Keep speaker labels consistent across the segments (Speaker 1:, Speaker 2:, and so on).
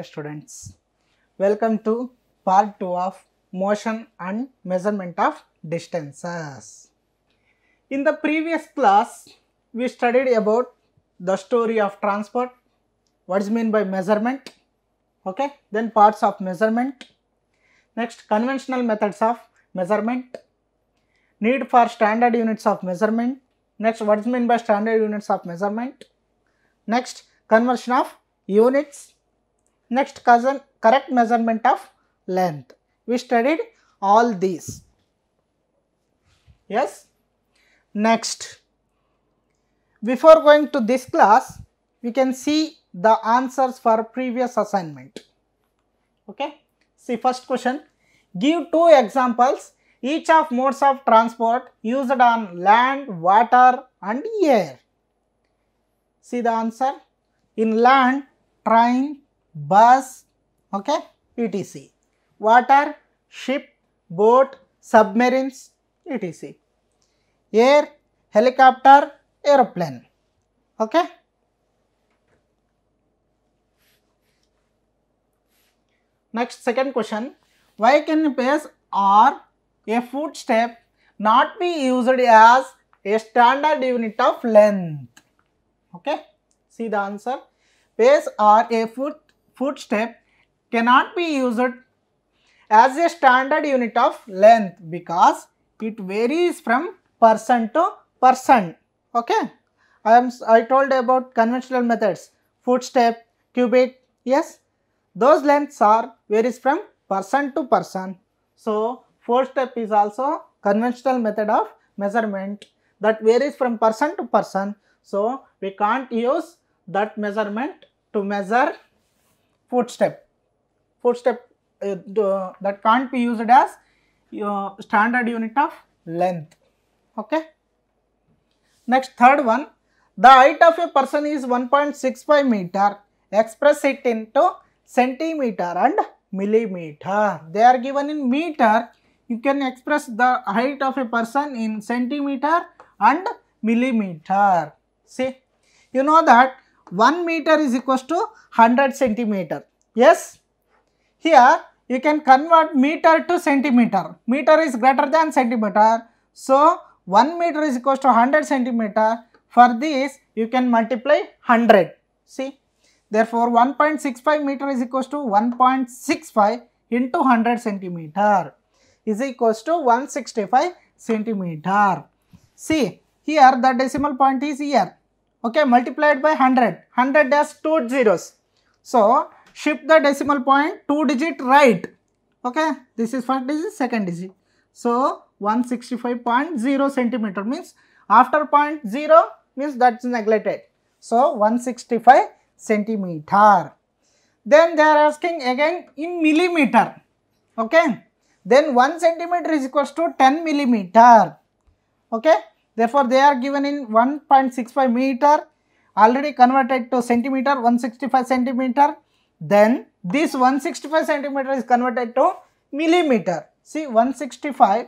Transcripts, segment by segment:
Speaker 1: dear students welcome to part 2 of motion and measurement of distances in the previous class we studied about the story of transport what is meant by measurement okay then parts of measurement next conventional methods of measurement need for standard units of measurement next what is meant by standard units of measurement next conversion of units Next cousin, correct measurement of length. We studied all these. Yes. Next, before going to this class, we can see the answers for previous assignment. Okay. See first question, give two examples each of modes of transport used on land, water and air. See the answer. In land, train, bus, okay, etc. Water, ship, boat, submarines, etc. Air, helicopter, aeroplane, okay. Next, second question, why can base or a foot step not be used as a standard unit of length? Okay, see the answer. Base or a foot footstep cannot be used as a standard unit of length because it varies from person to person. Okay. I am I told about conventional methods, footstep, cubic, yes. Those lengths are varies from person to person. So, footstep is also conventional method of measurement that varies from person to person. So, we can't use that measurement to measure fourth step. Fourth step uh, the, that can't be used as your standard unit of length. Okay. Next third one, the height of a person is 1.65 meter. Express it into centimeter and millimeter. They are given in meter. You can express the height of a person in centimeter and millimeter. See, you know that 1 meter is equals to 100 centimeter. Yes, here you can convert meter to centimeter. Meter is greater than centimeter. So, 1 meter is equals to 100 centimeter. For this, you can multiply 100. See, therefore 1.65 meter is equals to 1.65 into 100 centimeter is equals to 165 centimeter. See, here the decimal point is here okay multiplied by 100 100 has two zeros so shift the decimal point two digit right okay this is first digit second digit so 165.0 centimeter means after point 0 means that's neglected so 165 centimeter then they are asking again in millimeter okay then 1 centimeter is equals to 10 millimeter okay Therefore, they are given in 1.65 meter already converted to centimeter 165 centimeter. Then this 165 centimeter is converted to millimeter. See 165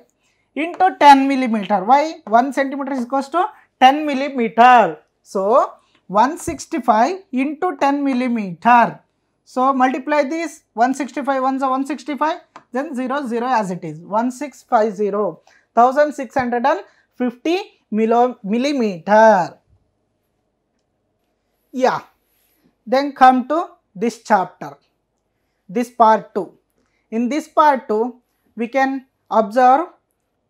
Speaker 1: into 10 millimeter. Why? 1 centimeter is equals to 10 millimeter. So 165 into 10 millimeter. So multiply this 165 ones are 165 then 0 0 as it is 1650 1650 millimeter. Yeah. Then come to this chapter, this part 2. In this part 2, we can observe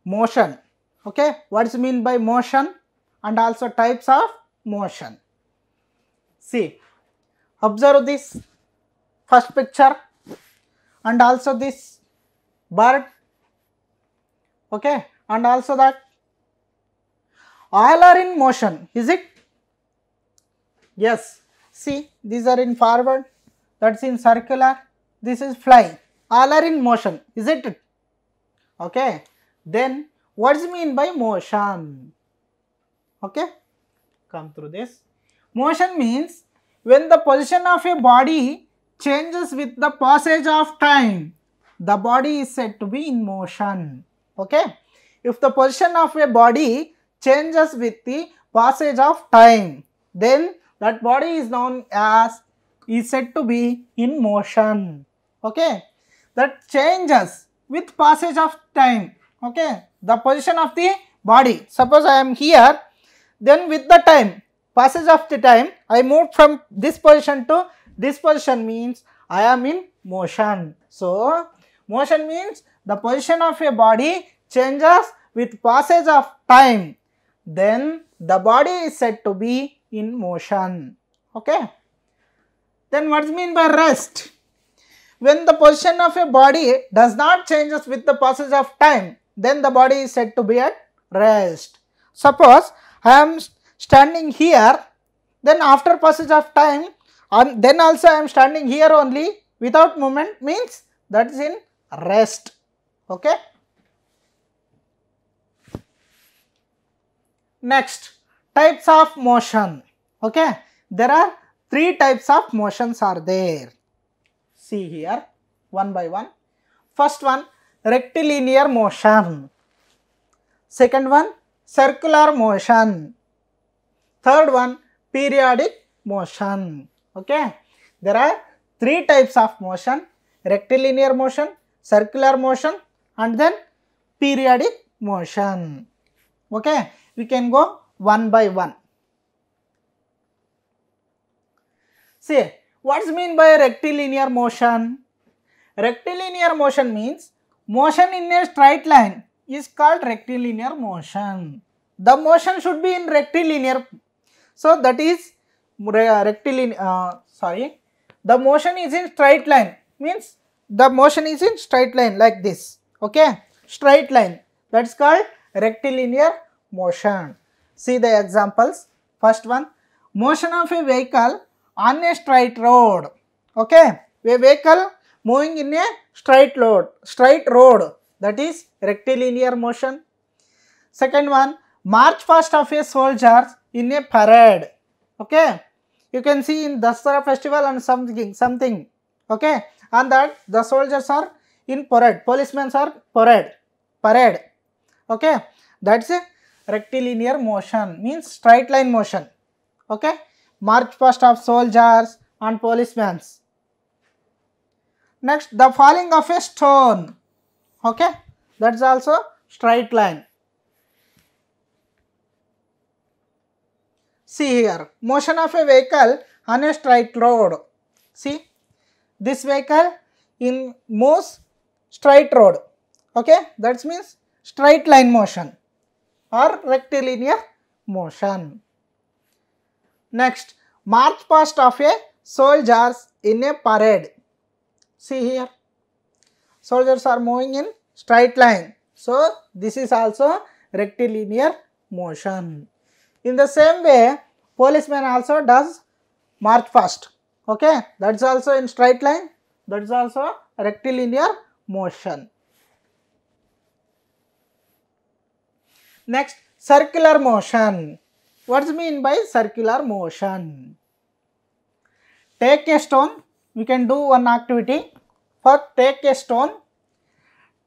Speaker 1: motion. Okay. What is mean by motion and also types of motion. See, observe this first picture and also this bird. Okay. And also that all are in motion, is it? Yes, see these are in forward, that is in circular, this is fly, all are in motion, is it? Okay, then what is mean by motion? Okay, come through this. Motion means when the position of a body changes with the passage of time, the body is said to be in motion. Okay, if the position of a body changes with the passage of time, then that body is known as, is said to be in motion, okay. That changes with passage of time, okay. The position of the body, suppose I am here, then with the time, passage of the time, I move from this position to this position means I am in motion. So, motion means the position of a body changes with passage of time then the body is said to be in motion. Okay. Then what is mean by rest? When the position of a body does not change with the passage of time, then the body is said to be at rest. Suppose I am standing here, then after passage of time, then also I am standing here only without movement means that is in rest. Okay. Next, types of motion. Okay, there are three types of motions are there. See here, one by one. First one, rectilinear motion. Second one, circular motion. Third one, periodic motion. Okay, there are three types of motion, rectilinear motion, circular motion and then periodic motion. Okay we can go one by one. Say, what's mean by rectilinear motion? Rectilinear motion means motion in a straight line is called rectilinear motion. The motion should be in rectilinear. So, that is rectilinear, uh, sorry, the motion is in straight line means the motion is in straight line like this, okay, straight line that is called rectilinear motion. See the examples. First one, motion of a vehicle on a straight road. Okay, a vehicle moving in a straight road, straight road that is rectilinear motion. Second one, march fast of a soldier in a parade. Okay, you can see in Dasara festival and something, something. Okay, and that the soldiers are in parade, policemen are parade, parade. Okay, that's a rectilinear motion means straight line motion okay march past of soldiers and policemen next the falling of a stone okay that's also straight line see here motion of a vehicle on a straight road see this vehicle in moves straight road okay that means straight line motion or rectilinear motion. Next, march past of a soldiers in a parade. See here, soldiers are moving in straight line. So, this is also rectilinear motion. In the same way, policeman also does march past. Okay, that is also in straight line, that is also rectilinear motion. Next, circular motion. What's mean by circular motion? Take a stone. We can do one activity. First, take a stone.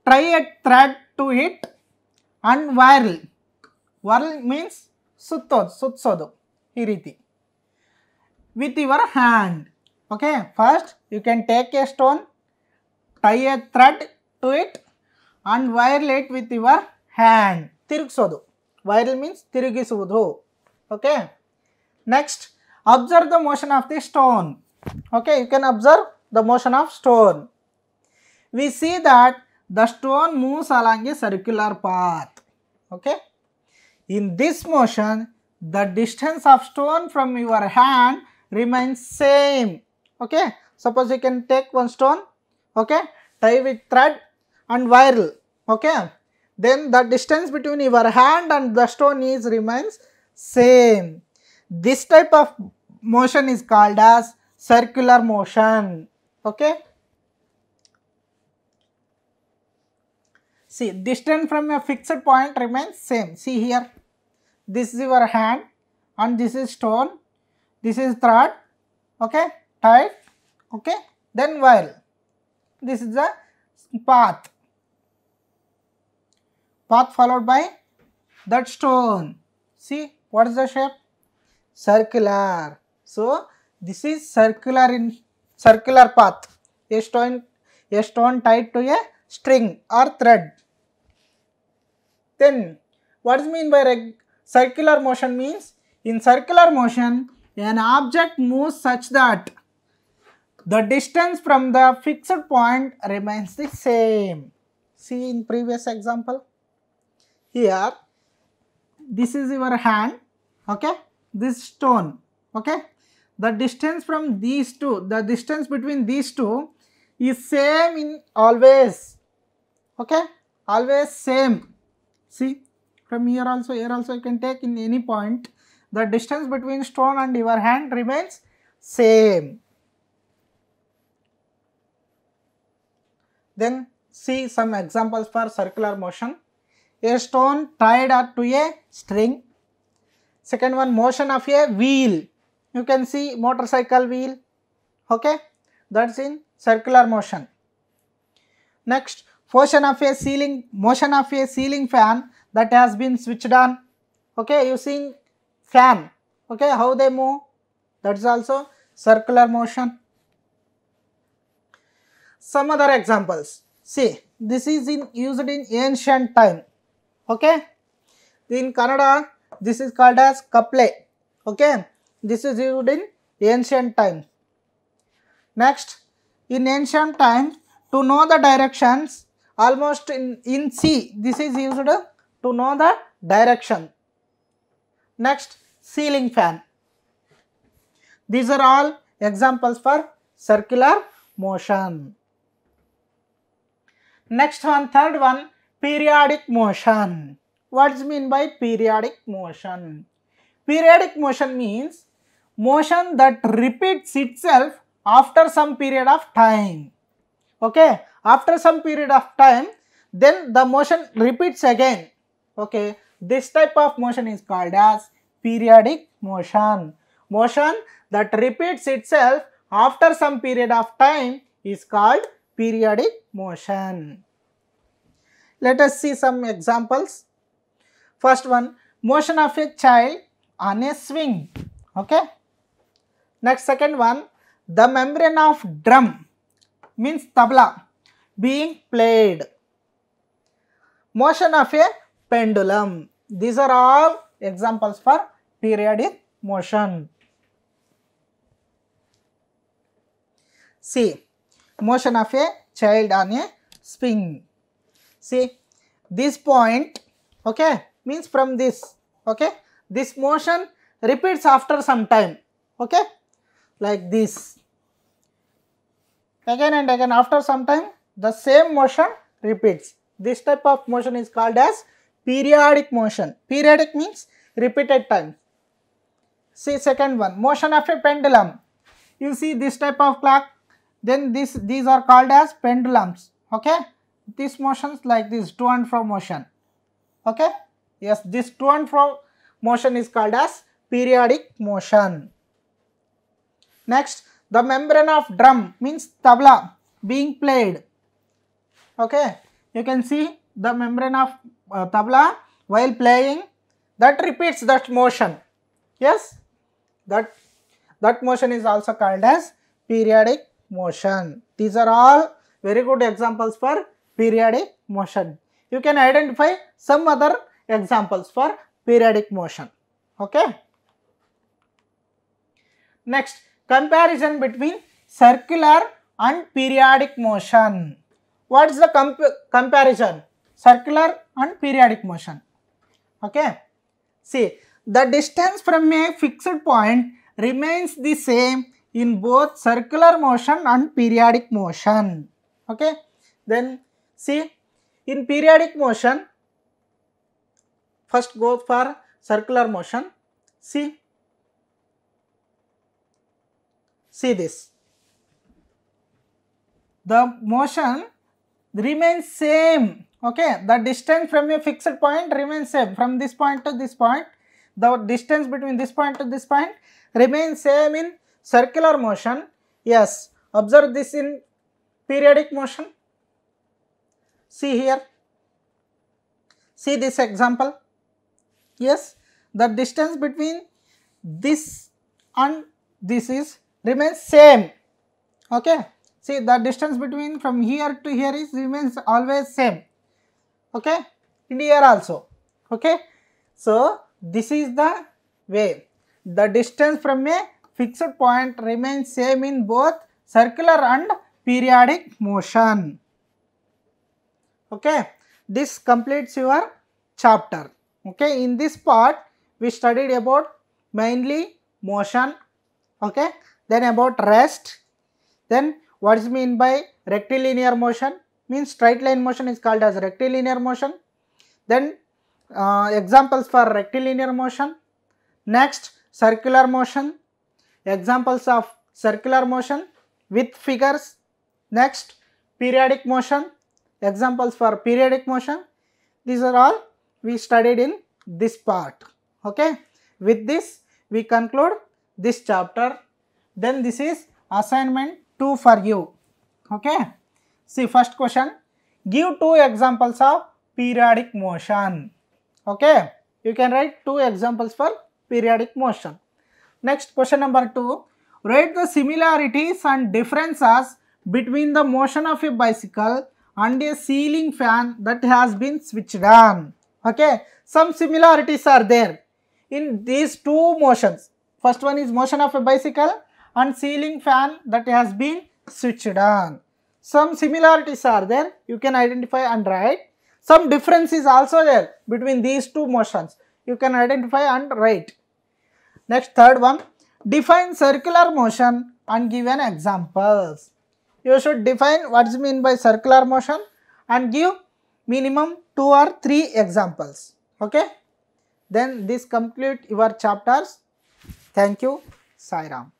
Speaker 1: Try a thread to it and whirl. Whirl means suttodu, sutsodu. ಈ With your hand. Okay. First, you can take a stone. Tie a thread to it, and whirl it with your hand. ತಿರುಗಿಸೋದು whirl means ತಿರುಗಿಸುವುದು okay next observe the motion of the stone okay you can observe the motion of stone we see that the stone moves along a circular path okay in this motion the distance of stone from your hand remains same okay suppose you can take one stone okay tie with thread and viral okay then the distance between your hand and the stone is remains same. This type of motion is called as circular motion. Okay. See, distance from a fixed point remains same. See here, this is your hand and this is stone, this is thread, okay, tied, okay, then while. This is the path path followed by that stone. See what is the shape? Circular. So this is circular in circular path. A stone, a stone tied to a string or thread. Then what is mean by circular motion means? In circular motion, an object moves such that the distance from the fixed point remains the same. See in previous example here this is your hand okay this stone okay the distance from these two the distance between these two is same in always okay always same see from here also here also you can take in any point the distance between stone and your hand remains same then see some examples for circular motion a stone tied up to a string. Second one motion of a wheel. You can see motorcycle wheel. Okay. That's in circular motion. Next motion of a ceiling motion of a ceiling fan that has been switched on. Okay. Using fan. Okay. How they move. That is also circular motion. Some other examples. See this is in used in ancient time okay in kannada this is called as kaple okay this is used in ancient times next in ancient times to know the directions almost in in sea this is used to know the direction next ceiling fan these are all examples for circular motion next one third one periodic motion. What's mean by periodic motion? Periodic motion means motion that repeats itself after some period of time. Okay, after some period of time, then the motion repeats again. Okay, this type of motion is called as periodic motion. Motion that repeats itself after some period of time is called periodic motion. Let us see some examples. First one, motion of a child on a swing. Okay. Next, second one, the membrane of drum means tabla being played. Motion of a pendulum. These are all examples for periodic motion. See, motion of a child on a swing. See this point okay means from this okay this motion repeats after some time okay like this again and again after some time the same motion repeats this type of motion is called as periodic motion periodic means repeated time. see second one motion of a pendulum you see this type of clock then this these are called as pendulums okay these motions like this to and fro motion. Okay. Yes, this to and fro motion is called as periodic motion. Next, the membrane of drum means tabla being played. Okay. You can see the membrane of uh, tabla while playing that repeats that motion. Yes. That, that motion is also called as periodic motion. These are all very good examples for periodic motion. You can identify some other examples for periodic motion. Okay. Next, comparison between circular and periodic motion. What is the comp comparison? Circular and periodic motion. Okay. See, the distance from a fixed point remains the same in both circular motion and periodic motion. Okay. Then See, in periodic motion, first go for circular motion. See, see this. The motion remains same, okay. The distance from a fixed point remains same from this point to this point. The distance between this point to this point remains same in circular motion. Yes, observe this in periodic motion See here, see this example. Yes, the distance between this and this is remains same. Okay, see the distance between from here to here is remains always same. Okay, in here also. Okay, so this is the way. The distance from a fixed point remains same in both circular and periodic motion okay. This completes your chapter, okay. In this part, we studied about mainly motion, okay. Then about rest, then what is mean by rectilinear motion, means straight line motion is called as rectilinear motion. Then uh, examples for rectilinear motion. Next, circular motion. Examples of circular motion with figures. Next, periodic motion. Examples for periodic motion, these are all we studied in this part. Okay. With this, we conclude this chapter. Then this is assignment 2 for you. Okay. See first question, give two examples of periodic motion. Okay. You can write two examples for periodic motion. Next question number 2, write the similarities and differences between the motion of a bicycle and a ceiling fan that has been switched on. Okay. Some similarities are there in these two motions. First one is motion of a bicycle and ceiling fan that has been switched on. Some similarities are there. You can identify and write. Some difference is also there between these two motions. You can identify and write. Next third one. Define circular motion and give an examples you should define what is mean by circular motion and give minimum 2 or 3 examples. Okay. Then this complete your chapters. Thank you, Sairam.